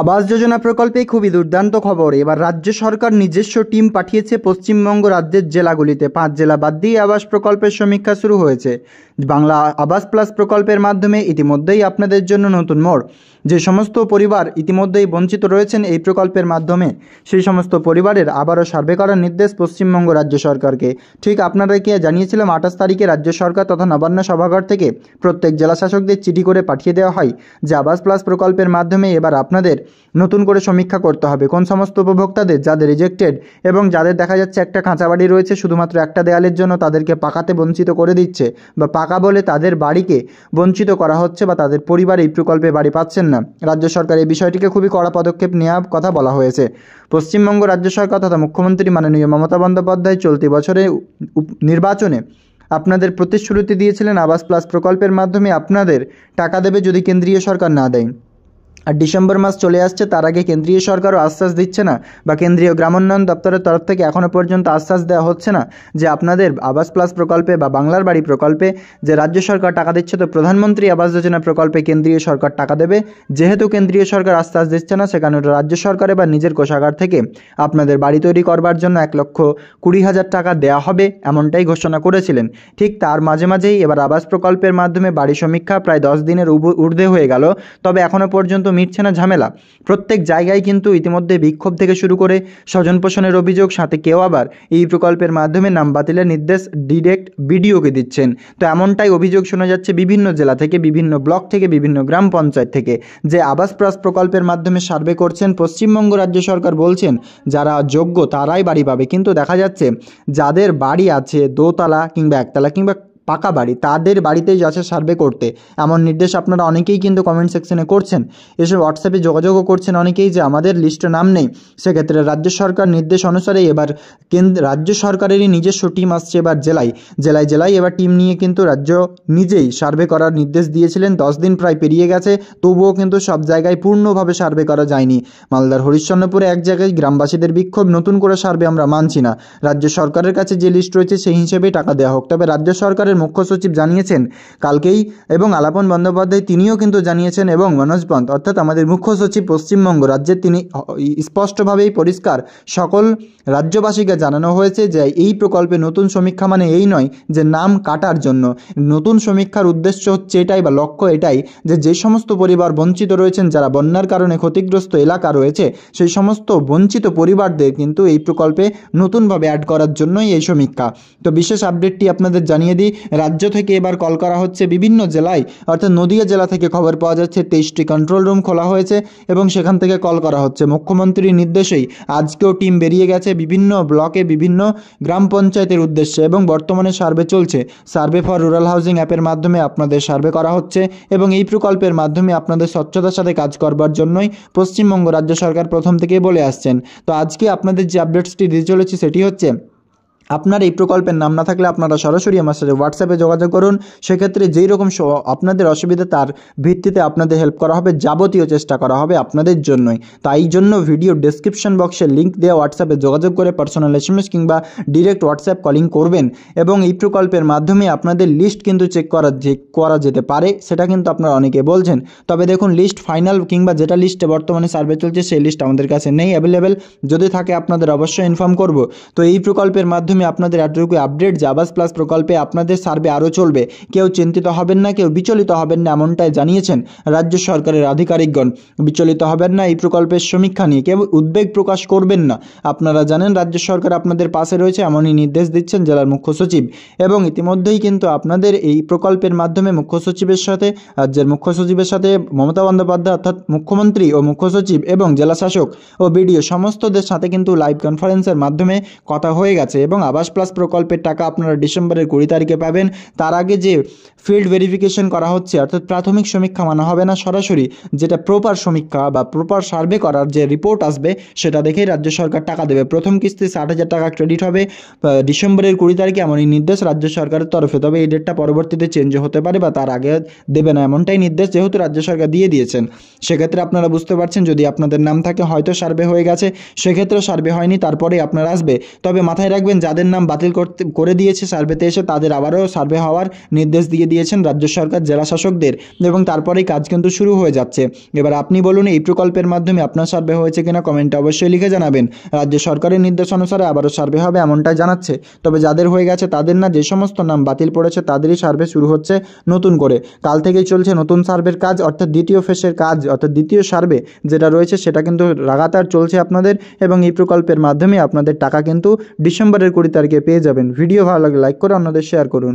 আবাস যোজনা প্রকল্পে খুবই দুর্দান্ত খবর এবার রাজ্য সরকার নিজস্ব টিম পাঠিয়েছে পশ্চিমবঙ্গ রাজ্যের জেলাগুলিতে পাঁচ জেলা বাদ দিয়ে আবাস প্রকল্পের সমীক্ষা শুরু হয়েছে বাংলা আবাস প্লাস প্রকল্পের মাধ্যমে ইতিমধ্যেই আপনাদের জন্য নতুন মোড় যে সমস্ত পরিবার ইতিমধ্যেই বঞ্চিত রয়েছেন এই প্রকল্পের মাধ্যমে সেই সমস্ত পরিবারের আবারও সার্ভে করার নির্দেশ পশ্চিমবঙ্গ রাজ্য সরকারকে ঠিক আপনারা কে জানিয়েছিলাম আঠাশ তারিখে রাজ্য সরকার তথা নবান্ন সভাঘর থেকে প্রত্যেক জেলাশাসকদের চিঠি করে পাঠিয়ে দেওয়া হয় যে আবাস প্লাস প্রকল্পের মাধ্যমে এবার আপনাদের তাদের নতুন করে সমীক্ষা করতে হবে কোন সমস্ত উপভোক্তাদের যাদের রিজেক্টেড এবং যাদের দেখা যাচ্ছে একটা কাঁচা বাড়ি রয়েছে শুধুমাত্র একটা দেয়ালের জন্য তাদেরকে পাকাতে বঞ্চিত করে দিচ্ছে বা পাকা বলে তাদের বাড়িকে বঞ্চিত করা হচ্ছে বা তাদের পরিবার এই প্রকল্পে বাড়ি পাচ্ছেন না রাজ্য সরকার এই বিষয়টিকে খুবই কড়া পদক্ষেপ নেওয়ার কথা বলা হয়েছে পশ্চিমবঙ্গ রাজ্য সরকার তথা মুখ্যমন্ত্রী মাননীয় মমতা বন্দ্যোপাধ্যায় চলতি বছরে নির্বাচনে আপনাদের প্রতিশ্রুতি দিয়েছিলেন আবাস প্লাস প্রকল্পের মাধ্যমে আপনাদের টাকা দেবে যদি কেন্দ্রীয় সরকার না দেয় আর ডিসেম্বর মাস চলে আসছে তার আগে কেন্দ্রীয় সরকারও আশ্বাস দিচ্ছে না বা কেন্দ্রীয় গ্রামোন্নয়ন দপ্তরের তরফ থেকে এখনও পর্যন্ত আশ্বাস দেওয়া হচ্ছে না যে আপনাদের আবাস প্লাস প্রকল্পে বা বাংলার বাড়ি প্রকল্পে যে রাজ্য সরকার টাকা দিচ্ছে তো প্রধানমন্ত্রী আবাস যোজনা প্রকল্পে কেন্দ্রীয় সরকার টাকা দেবে যেহেতু কেন্দ্রীয় সরকার আশ্বাস দিচ্ছে না সেখানে রাজ্য সরকারে বা নিজের কোষাগার থেকে আপনাদের বাড়ি তৈরি করবার জন্য এক লক্ষ কুড়ি হাজার টাকা দেয়া হবে এমনটাই ঘোষণা করেছিলেন ঠিক তার মাঝে মাঝেই এবার আবাস প্রকল্পের মাধ্যমে বাড়ি সমীক্ষা প্রায় দশ দিনের ঊর্ধ্বে হয়ে গেল তবে এখনও পর্যন্ত মিটছে না ঝামেলা প্রত্যেক জায়গায় কিন্তু ইতিমধ্যে বিক্ষোভ থেকে শুরু করে স্বজন পোষণের অভিযোগ সাথে কেউ আবার এই প্রকল্পের মাধ্যমে নাম বাতিলের নির্দেশ ডিরেক্ট বিডিওকে দিচ্ছেন তো এমনটাই অভিযোগ শোনা যাচ্ছে বিভিন্ন জেলা থেকে বিভিন্ন ব্লক থেকে বিভিন্ন গ্রাম পঞ্চায়েত থেকে যে আবাস প্রাস প্রকল্পের মাধ্যমে সার্ভে করছেন পশ্চিমবঙ্গ রাজ্য সরকার বলছেন যারা যোগ্য তারাই বাড়ি পাবে কিন্তু দেখা যাচ্ছে যাদের বাড়ি আছে দোতলা কিংবা একতলা কিংবা পাকা বাড়ি তাদের বাড়িতেই যাচ্ছে সার্ভে করতে এমন নির্দেশ আপনারা অনেকেই কিন্তু কমেন্ট সেকশনে করছেন এসব হোয়াটসঅ্যাপে যোগাযোগও করছেন অনেকেই যে আমাদের লিস্টে নাম নেই সেক্ষেত্রে রাজ্য সরকার নির্দেশ অনুসারে এবার কেন্দ্র রাজ্য সরকারেরই নিজস্ব টিম আসছে এবার জেলায় জেলায় জেলায় এবার টিম নিয়ে কিন্তু রাজ্য নিজেই সার্ভে করার নির্দেশ দিয়েছিলেন দশ দিন প্রায় পেরিয়ে গেছে তবুও কিন্তু সব জায়গায় পূর্ণভাবে সার্ভে করা যায়নি মালদার হরিশ্চন্দ্রপুরে এক জায়গায় গ্রামবাসীদের বিক্ষোভ নতুন করে সার্ভে আমরা মানছি না রাজ্য সরকারের কাছে যে লিস্ট রয়েছে সেই হিসেবেই টাকা দেওয়া হোক তবে রাজ্য সরকারের মুখ্য সচিব জানিয়েছেন কালকেই এবং আলাপন বন্দ্যোপাধ্যায় তিনিও কিন্তু জানিয়েছেন এবং মনোজ পন্থ অর্থাৎ আমাদের মুখ্য সচিব পশ্চিমবঙ্গ রাজ্যের তিনি স্পষ্টভাবেই পরিষ্কার সকল রাজ্যবাসীকে জানানো হয়েছে যে এই প্রকল্পে নতুন সমীক্ষা মানে এই নয় যে নাম কাটার জন্য নতুন সমীক্ষার উদ্দেশ্য হচ্ছে এটাই বা লক্ষ্য এটাই যে যে সমস্ত পরিবার বঞ্চিত রয়েছেন যারা বন্যার কারণে ক্ষতিগ্রস্ত এলাকা রয়েছে সেই সমস্ত বঞ্চিত পরিবারদের কিন্তু এই প্রকল্পে নতুনভাবে অ্যাড করার জন্যই এই সমীক্ষা তো বিশেষ আপডেটটি আপনাদের জানিয়ে দিই রাজ্য থেকে এবার কল করা হচ্ছে বিভিন্ন জেলায় অর্থাৎ নদীয়া জেলা থেকে খবর পাওয়া যাচ্ছে তেইশটি কন্ট্রোল রুম খোলা হয়েছে এবং সেখান থেকে কল করা হচ্ছে মুখ্যমন্ত্রীর নির্দেশেই আজকেও টিম বেরিয়ে গেছে বিভিন্ন ব্লকে বিভিন্ন গ্রাম পঞ্চায়েতের উদ্দেশ্যে এবং বর্তমানে সার্ভে চলছে সার্ভে ফর রুরাল হাউজিং অ্যাপের মাধ্যমে আপনাদের সার্ভে করা হচ্ছে এবং এই প্রকল্পের মাধ্যমে আপনাদের স্বচ্ছতার সাথে কাজ করবার জন্যই পশ্চিমবঙ্গ রাজ্য সরকার প্রথম থেকেই বলে আসছেন তো আজকে আপনাদের যে আপডেটসটি দিতে চলেছে সেটি হচ্ছে আপনার এই প্রকল্পের নাম না থাকলে আপনারা সরাসরি আমার সাথে হোয়াটসঅ্যাপে যোগাযোগ করুন সেক্ষেত্রে যেই রকম আপনাদের অসুবিধা তার ভিত্তিতে আপনাদের হেল্প করা হবে যাবতীয় চেষ্টা করা হবে আপনাদের জন্যই তাই জন্য ভিডিও ডেসক্রিপশন বক্সে লিঙ্ক দেওয়া হোয়াটসঅ্যাপে যোগাযোগ করে পার্সোনাল এস কিংবা ডিরেক্ট হোয়াটসঅ্যাপ কলিং করবেন এবং এই প্রকল্পের মাধ্যমে আপনাদের লিস্ট কিন্তু চেক করা যে করা যেতে পারে সেটা কিন্তু আপনারা অনেকে বলছেন তবে দেখুন লিস্ট ফাইনাল কিংবা যেটা লিস্টে বর্তমানে সার্ভে চলছে সেই লিস্ট আমাদের কাছে নেই অ্যাভেলেবেল যদি থাকে আপনাদের অবশ্যই ইনফর্ম করব তো এই প্রকল্পের মাধ্যমে মাধ্যমে আপনাদের এতটুকু আপডেট জাবাস প্লাস প্রকল্পে আপনাদের সার্ভে আরও চলবে কেউ চিন্তিত হবেন না কেউ বিচলিত হবেন না এমনটাই জানিয়েছেন রাজ্য সরকারের আধিকারিকগণ বিচলিত হবেন না এই প্রকল্পের সমীক্ষা নিয়ে কেউ উদ্বেগ প্রকাশ করবেন না আপনারা জানেন রাজ্য সরকার আপনাদের পাশে রয়েছে এমনই নির্দেশ দিচ্ছেন জেলার মুখ্য সচিব এবং ইতিমধ্যেই কিন্তু আপনাদের এই প্রকল্পের মাধ্যমে মুখ্য সচিবের সাথে রাজ্যের মুখ্য সচিবের সাথে মমতা বন্দ্যোপাধ্যায় অর্থাৎ মুখ্যমন্ত্রী ও মুখ্য সচিব এবং জেলা শাসক ও বিডিও সমস্তদের সাথে কিন্তু লাইভ কনফারেন্সের মাধ্যমে কথা হয়ে গেছে এবং আবাস প্লাস প্রকল্পের টাকা আপনারা ডিসেম্বরের কুড়ি তারিখে পাবেন তার আগে যে ফিল্ড ভেরিফিকেশন করা হচ্ছে অর্থাৎ প্রাথমিক সমীক্ষা মানা হবে না সরাসরি যেটা প্রপার সমীক্ষা বা প্রপার সার্ভে করার যে রিপোর্ট আসবে সেটা দেখেই রাজ্য সরকার টাকা দেবে প্রথম কিস্তি ষাট হাজার টাকা ক্রেডিট হবে ডিসেম্বরের কুড়ি তারিখে এমনই নির্দেশ রাজ্য সরকারের তরফে তবে এই ডেটটা পরবর্তীতে চেঞ্জ হতে পারে বা তার আগে দেবে না এমনটাই নির্দেশ যেহেতু রাজ্য সরকার দিয়ে দিয়েছেন সেক্ষেত্রে আপনারা বুঝতে পারছেন যদি আপনাদের নাম থাকে হয়তো সার্ভে হয়ে গেছে সেক্ষেত্রে সার্ভে হয়নি তারপরে আপনারা আসবে তবে মাথায় রাখবেন যাদের তাদের নাম বাতিল করতে করে দিয়েছে সার্ভেতে এসে তাদের আবারও সার্ভে হওয়ার নির্দেশ দিয়ে দিয়েছেন রাজ্য সরকার জেলা শাসকদের এবং তারপরেই কাজ কিন্তু শুরু হয়ে যাচ্ছে এবার আপনি বলুন এই প্রকল্পের মাধ্যমে আপনার সার্ভে হয়েছে কিনা কমেন্টে অবশ্যই লিখে জানাবেন রাজ্য সরকারের নির্দেশ অনুসারে আবারও সার্ভে হবে এমনটাই জানাচ্ছে তবে যাদের হয়ে গেছে তাদের না যে সমস্ত নাম বাতিল পড়েছে তাদেরই সার্ভে শুরু হচ্ছে নতুন করে কাল থেকেই চলছে নতুন সার্ভের কাজ অর্থাৎ দ্বিতীয় ফেসের কাজ অর্থাৎ দ্বিতীয় সার্ভে যেটা রয়েছে সেটা কিন্তু লাগাতার চলছে আপনাদের এবং এই প্রকল্পের মাধ্যমে আপনাদের টাকা কিন্তু ডিসেম্বরের কুড়ি তারিখে পেয়ে যাবেন ভিডিও ভালো লাগলে লাইক করে অন্যদের শেয়ার করুন